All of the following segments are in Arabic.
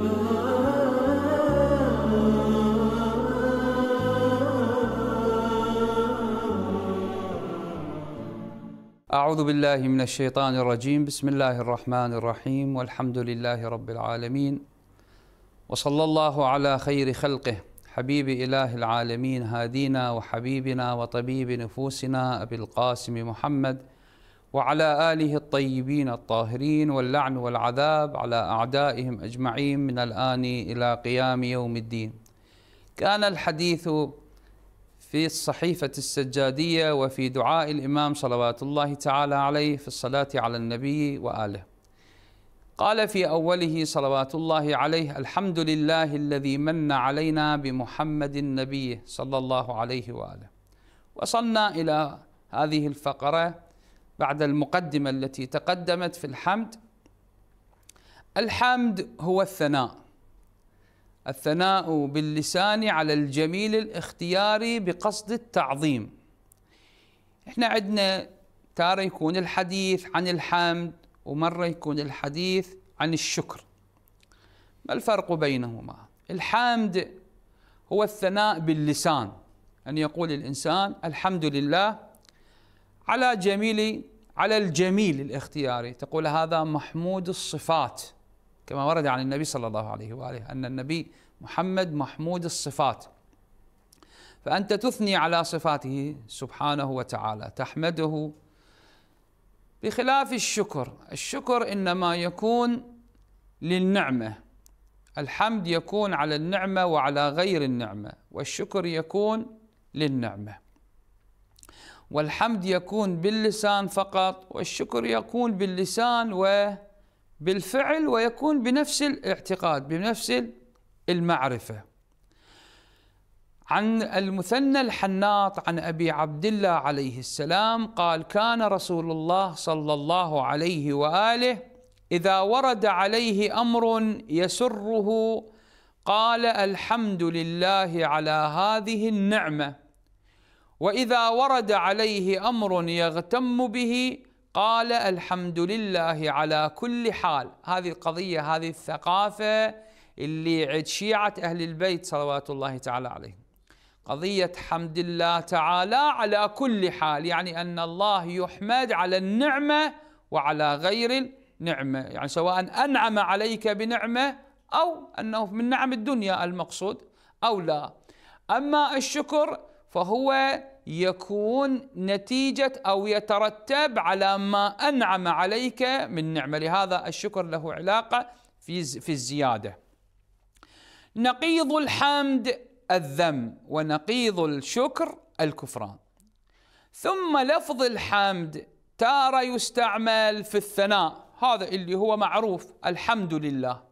أعوذ بالله من الشيطان الرجيم بسم الله الرحمن الرحيم والحمد لله رب العالمين وصلى الله على خير خلقه حبيب إله العالمين هادينا وحبيبنا وطبيب نفوسنا أبي القاسم محمد وعلى آله الطيبين الطاهرين واللعن والعذاب على أعدائهم أجمعين من الآن إلى قيام يوم الدين كان الحديث في الصحيفة السجادية وفي دعاء الإمام صلوات الله تعالى عليه في الصلاة على النبي وآله قال في أوله صلوات الله عليه الحمد لله الذي من علينا بمحمد النبي صلى الله عليه وآله وصلنا إلى هذه الفقرة بعد المقدمة التي تقدمت في الحمد الحمد هو الثناء الثناء باللسان على الجميل الاختياري بقصد التعظيم احنا عندنا تارة يكون الحديث عن الحمد ومرة يكون الحديث عن الشكر ما الفرق بينهما الحمد هو الثناء باللسان أن يقول الإنسان الحمد لله على جميل على الجميل الاختياري تقول هذا محمود الصفات كما ورد عن النبي صلى الله عليه واله ان النبي محمد محمود الصفات فانت تثني على صفاته سبحانه وتعالى تحمده بخلاف الشكر الشكر انما يكون للنعمه الحمد يكون على النعمه وعلى غير النعمه والشكر يكون للنعمه والحمد يكون باللسان فقط والشكر يكون باللسان وبالفعل ويكون بنفس الاعتقاد بنفس المعرفة عن المثنى الحناط عن أبي عبد الله عليه السلام قال كان رسول الله صلى الله عليه وآله إذا ورد عليه أمر يسره قال الحمد لله على هذه النعمه وإذا ورد عليه أمر يغتم به قال الحمد لله على كل حال هذه القضية هذه الثقافة اللي عند شيعة أهل البيت صلوات الله تعالى عليهم قضية حمد الله تعالى على كل حال يعني أن الله يحمد على النعمة وعلى غير النعمة يعني سواء أنعم عليك بنعمة أو أنه من نعم الدنيا المقصود أو لا أما الشكر فهو يكون نتيجة أو يترتب على ما أنعم عليك من نعمة لهذا الشكر له علاقة في, في الزيادة نقيض الحمد الذم ونقيض الشكر الكفران ثم لفظ الحمد تارة يستعمل في الثناء هذا اللي هو معروف الحمد لله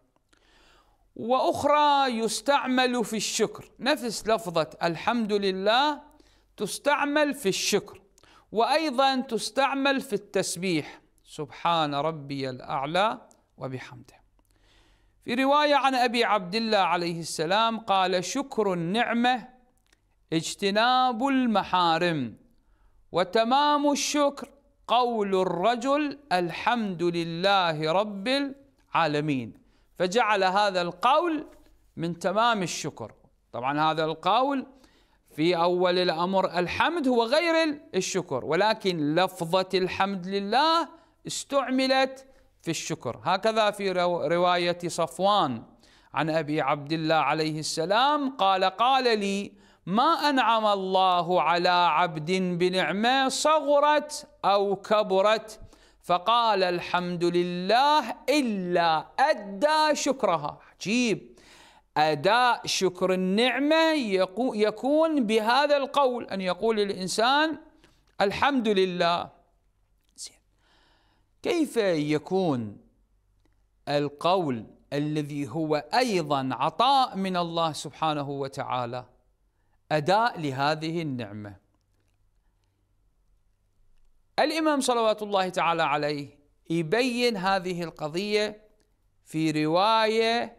واخرى يستعمل في الشكر نفس لفظه الحمد لله تستعمل في الشكر وايضا تستعمل في التسبيح سبحان ربي الاعلى وبحمده في روايه عن ابي عبد الله عليه السلام قال شكر النعمه اجتناب المحارم وتمام الشكر قول الرجل الحمد لله رب العالمين فجعل هذا القول من تمام الشكر طبعا هذا القول في أول الأمر الحمد هو غير الشكر ولكن لفظة الحمد لله استعملت في الشكر هكذا في رواية صفوان عن أبي عبد الله عليه السلام قال قال لي ما أنعم الله على عبد بنعمة صغرت أو كبرت فقال الحمد لله إلا أدى شكرها عجيب أداء شكر النعمة يكون بهذا القول أن يقول الإنسان الحمد لله زين كيف يكون القول الذي هو أيضا عطاء من الله سبحانه وتعالى أداء لهذه النعمه الإمام صلوات الله تعالى عليه يبين هذه القضية في رواية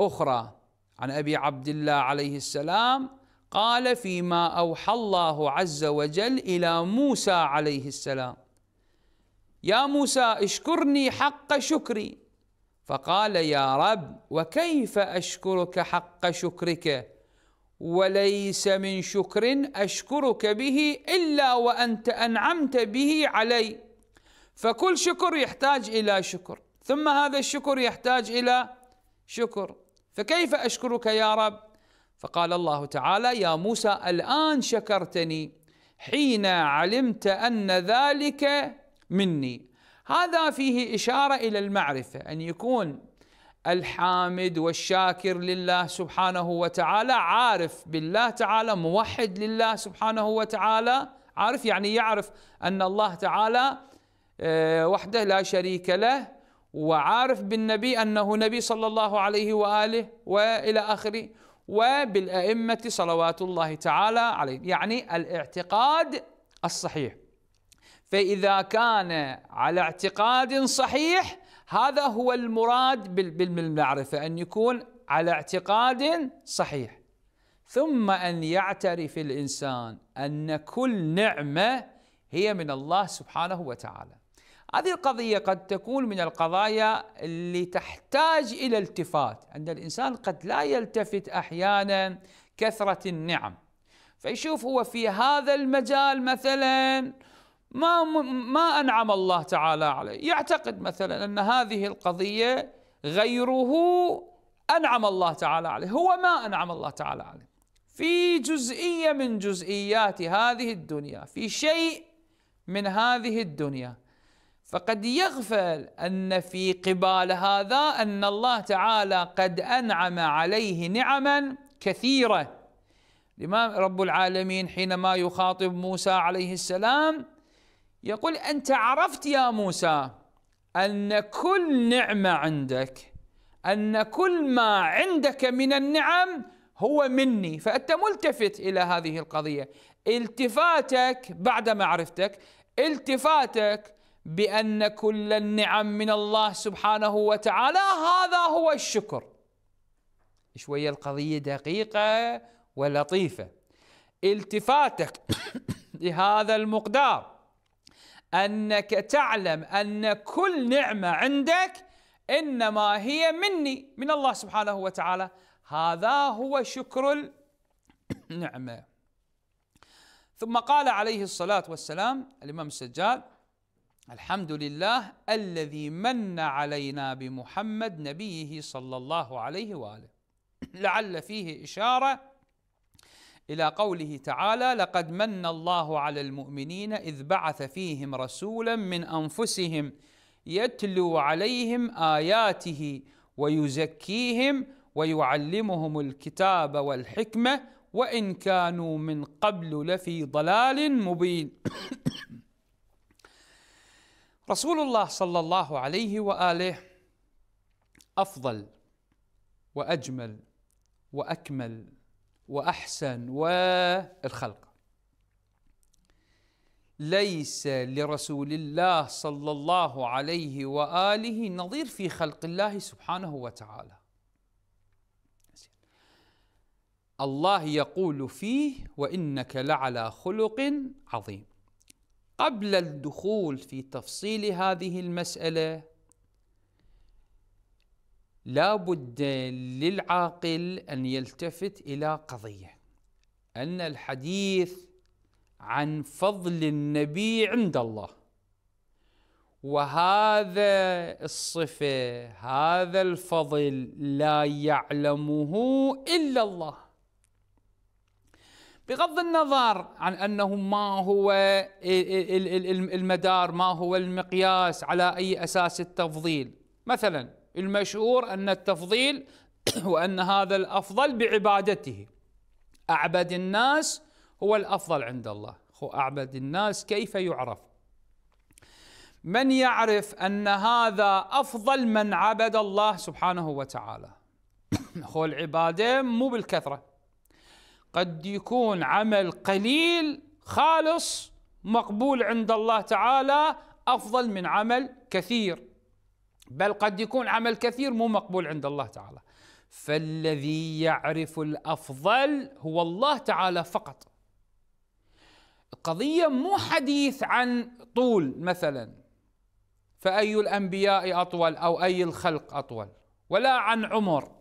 أخرى عن أبي عبد الله عليه السلام قال فيما أوحى الله عز وجل إلى موسى عليه السلام يا موسى اشكرني حق شكري فقال يا رب وكيف أشكرك حق شكرك وليس من شكر أشكرك به إلا وأنت أنعمت به علي فكل شكر يحتاج إلى شكر ثم هذا الشكر يحتاج إلى شكر فكيف أشكرك يا رب فقال الله تعالى يا موسى الآن شكرتني حين علمت أن ذلك مني هذا فيه إشارة إلى المعرفة أن يكون الحامد والشاكر لله سبحانه وتعالى عارف بالله تعالى موحد لله سبحانه وتعالى عارف يعني يعرف أن الله تعالى آه، وحده لا شريك له وعارف بالنبي أنه نبي صلى الله عليه وآله وإلى آخره وبالأئمة صلوات الله تعالى عليه يعني الاعتقاد الصحيح فإذا كان على اعتقاد صحيح هذا هو المراد بالمعرفة أن يكون على اعتقاد صحيح ثم أن يعترف الإنسان أن كل نعمة هي من الله سبحانه وتعالى هذه القضية قد تكون من القضايا اللي تحتاج إلى التفات أن الإنسان قد لا يلتفت أحيانا كثرة النعم فيشوف هو في هذا المجال مثلا ما ما انعم الله تعالى عليه، يعتقد مثلا ان هذه القضيه غيره انعم الله تعالى عليه، هو ما انعم الله تعالى عليه. في جزئيه من جزئيات هذه الدنيا، في شيء من هذه الدنيا فقد يغفل ان في قبال هذا ان الله تعالى قد انعم عليه نعما كثيره. الامام رب العالمين حينما يخاطب موسى عليه السلام يقول أنت عرفت يا موسى أن كل نعمة عندك أن كل ما عندك من النعم هو مني فأنت ملتفت إلى هذه القضية التفاتك بعد معرفتك التفاتك بأن كل النعم من الله سبحانه وتعالى هذا هو الشكر شوية القضية دقيقة ولطيفة التفاتك لهذا المقدار أنك تعلم أن كل نعمة عندك إنما هي مني من الله سبحانه وتعالى هذا هو شكر النعمة ثم قال عليه الصلاة والسلام الإمام السجاد الحمد لله الذي من علينا بمحمد نبيه صلى الله عليه وآله لعل فيه إشارة إلى قوله تعالى لقد من الله على المؤمنين إذ بعث فيهم رسولا من أنفسهم يتلو عليهم آياته ويزكيهم ويعلمهم الكتاب والحكمة وإن كانوا من قبل لفي ضلال مبين رسول الله صلى الله عليه وآله أفضل وأجمل وأكمل وأحسن والخلق ليس لرسول الله صلى الله عليه وآله نظير في خلق الله سبحانه وتعالى الله يقول فيه وإنك لعلى خلق عظيم قبل الدخول في تفصيل هذه المسألة لابد للعاقل ان يلتفت الى قضيه ان الحديث عن فضل النبي عند الله وهذا الصفه هذا الفضل لا يعلمه الا الله بغض النظر عن انه ما هو المدار ما هو المقياس على اي اساس التفضيل مثلا المشهور أن التفضيل وأن هذا الأفضل بعبادته أعبد الناس هو الأفضل عند الله أعبد الناس كيف يعرف من يعرف أن هذا أفضل من عبد الله سبحانه وتعالى هو العبادة مو بالكثرة قد يكون عمل قليل خالص مقبول عند الله تعالى أفضل من عمل كثير بل قد يكون عمل كثير مو مقبول عند الله تعالى فالذي يعرف الافضل هو الله تعالى فقط القضيه مو حديث عن طول مثلا فاي الانبياء اطول او اي الخلق اطول ولا عن عمر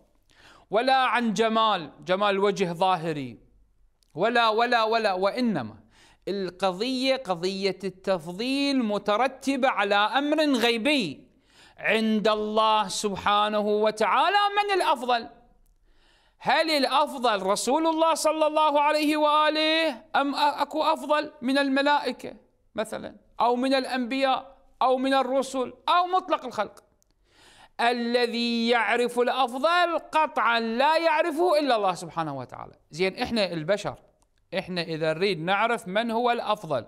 ولا عن جمال جمال وجه ظاهري ولا ولا ولا وانما القضيه قضيه التفضيل مترتبه على امر غيبي عند الله سبحانه وتعالى من الافضل هل الافضل رسول الله صلى الله عليه واله ام اكو افضل من الملائكه مثلا او من الانبياء او من الرسل او مطلق الخلق الذي يعرف الافضل قطعا لا يعرفه الا الله سبحانه وتعالى زين احنا البشر احنا اذا نريد نعرف من هو الافضل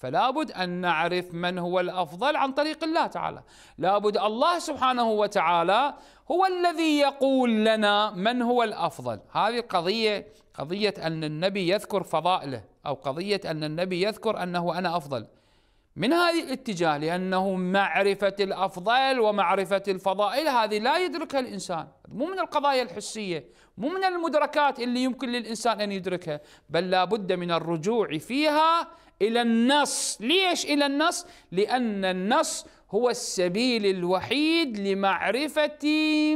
فلا بد أن نعرف من هو الأفضل عن طريق الله تعالى لا بد الله سبحانه وتعالى هو الذي يقول لنا من هو الأفضل هذه قضية قضية أن النبي يذكر فضائله أو قضية أن النبي يذكر أنه أنا أفضل من هذه الاتجاه لأنه معرفة الأفضل ومعرفة الفضائل هذه لا يدركها الإنسان مو من القضايا الحسية مو من المدركات اللي يمكن للإنسان أن يدركها بل لابد من الرجوع فيها إلى النص ليش إلى النص؟ لأن النص هو السبيل الوحيد لمعرفة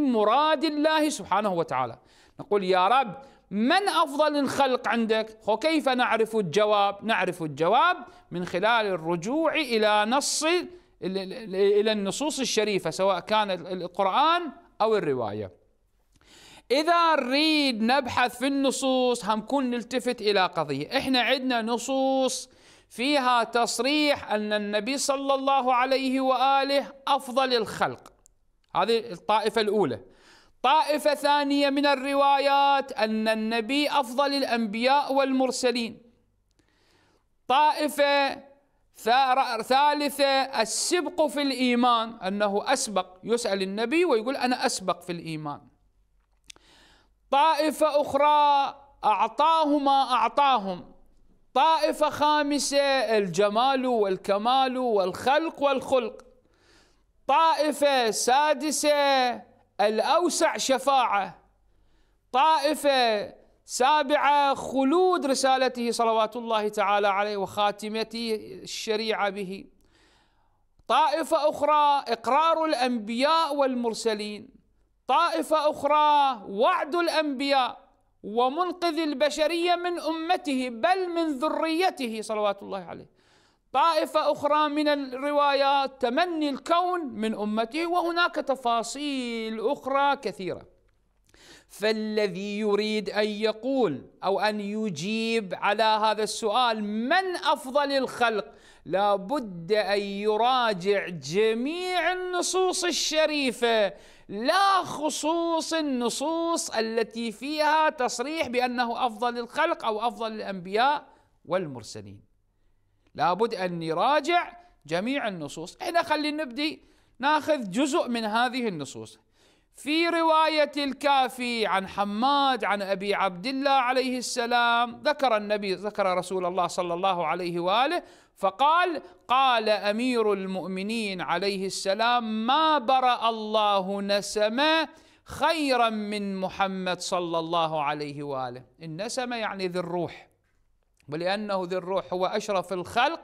مراد الله سبحانه وتعالى نقول يا رب من أفضل الخلق عندك؟ وكيف نعرف الجواب؟ نعرف الجواب من خلال الرجوع إلى نص إلى النصوص الشريفة سواء كان القرآن أو الرواية إذا نريد نبحث في النصوص هنكون نلتفت إلى قضية إحنا عندنا نصوص فيها تصريح أن النبي صلى الله عليه وآله أفضل الخلق هذه الطائفة الأولى طائفة ثانية من الروايات أن النبي أفضل الأنبياء والمرسلين طائفة ثالثة السبق في الإيمان أنه أسبق يسأل النبي ويقول أنا أسبق في الإيمان طائفة أخرى أعطاه ما أعطاهم طائفة خامسة الجمال والكمال والخلق والخلق طائفة سادسة الأوسع شفاعة طائفة سابعة خلود رسالته صلوات الله تعالى عليه وخاتمته الشريعة به طائفة أخرى إقرار الأنبياء والمرسلين طائفة أخرى وعد الأنبياء ومنقذ البشرية من أمته بل من ذريته صلوات الله عليه طائفة أخرى من الروايات تمني الكون من أمته وهناك تفاصيل أخرى كثيرة فالذي يريد أن يقول أو أن يجيب على هذا السؤال من أفضل الخلق لابد أن يراجع جميع النصوص الشريفة لا خصوص النصوص التي فيها تصريح بأنه أفضل الخلق أو أفضل الأنبياء والمرسلين لابد أن يراجع جميع النصوص احنا خلينا نبدي ناخذ جزء من هذه النصوص في رواية الكافي عن حماد عن أبي عبد الله عليه السلام ذكر النبي ذكر رسول الله صلى الله عليه وآله فقال قال أمير المؤمنين عليه السلام ما برأ الله نسمه خيرا من محمد صلى الله عليه وآله النسمة يعني ذي الروح ولأنه ذي الروح هو أشرف الخلق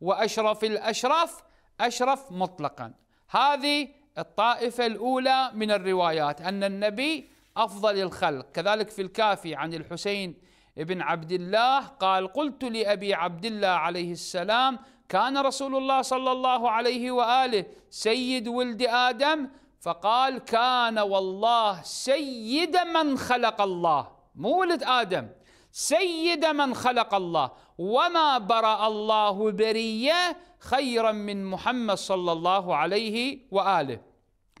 وأشرف الأشرف أشرف مطلقا هذه الطائفة الأولى من الروايات أن النبي أفضل الخلق كذلك في الكافي عن الحسين بن عبد الله قال قلت لأبي عبد الله عليه السلام كان رسول الله صلى الله عليه وآله سيد ولد آدم فقال كان والله سيد من خلق الله مو ولد آدم سيد من خلق الله وما برأ الله برية خيرا من محمد صلى الله عليه وآله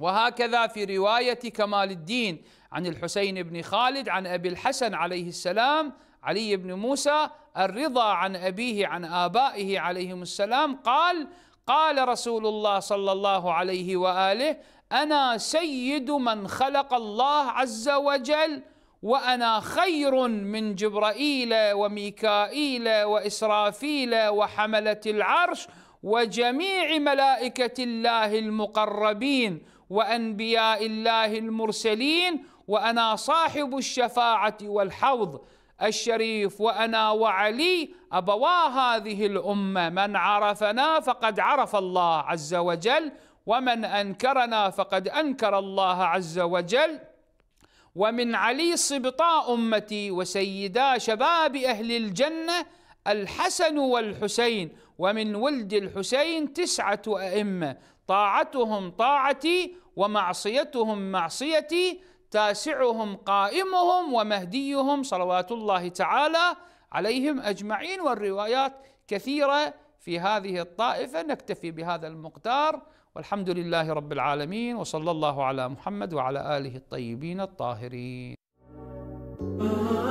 وهكذا في رواية كمال الدين عن الحسين بن خالد عن أبي الحسن عليه السلام علي بن موسى الرضا عن أبيه عن آبائه عليهم السلام قال قال رسول الله صلى الله عليه وآله أنا سيد من خلق الله عز وجل وانا خير من جبرائيل وميكائيل واسرافيل وحمله العرش وجميع ملائكه الله المقربين وانبياء الله المرسلين وانا صاحب الشفاعه والحوض الشريف وانا وعلي ابوا هذه الامه من عرفنا فقد عرف الله عز وجل ومن انكرنا فقد انكر الله عز وجل ومن علي صبطاء أمتي وسيدا شباب أهل الجنة الحسن والحسين ومن ولد الحسين تسعة أئمة طاعتهم طاعتي ومعصيتهم معصيتي تاسعهم قائمهم ومهديهم صلوات الله تعالى عليهم أجمعين والروايات كثيرة في هذه الطائفة نكتفي بهذا المقدار والحمد لله رب العالمين وصلى الله على محمد وعلى آله الطيبين الطاهرين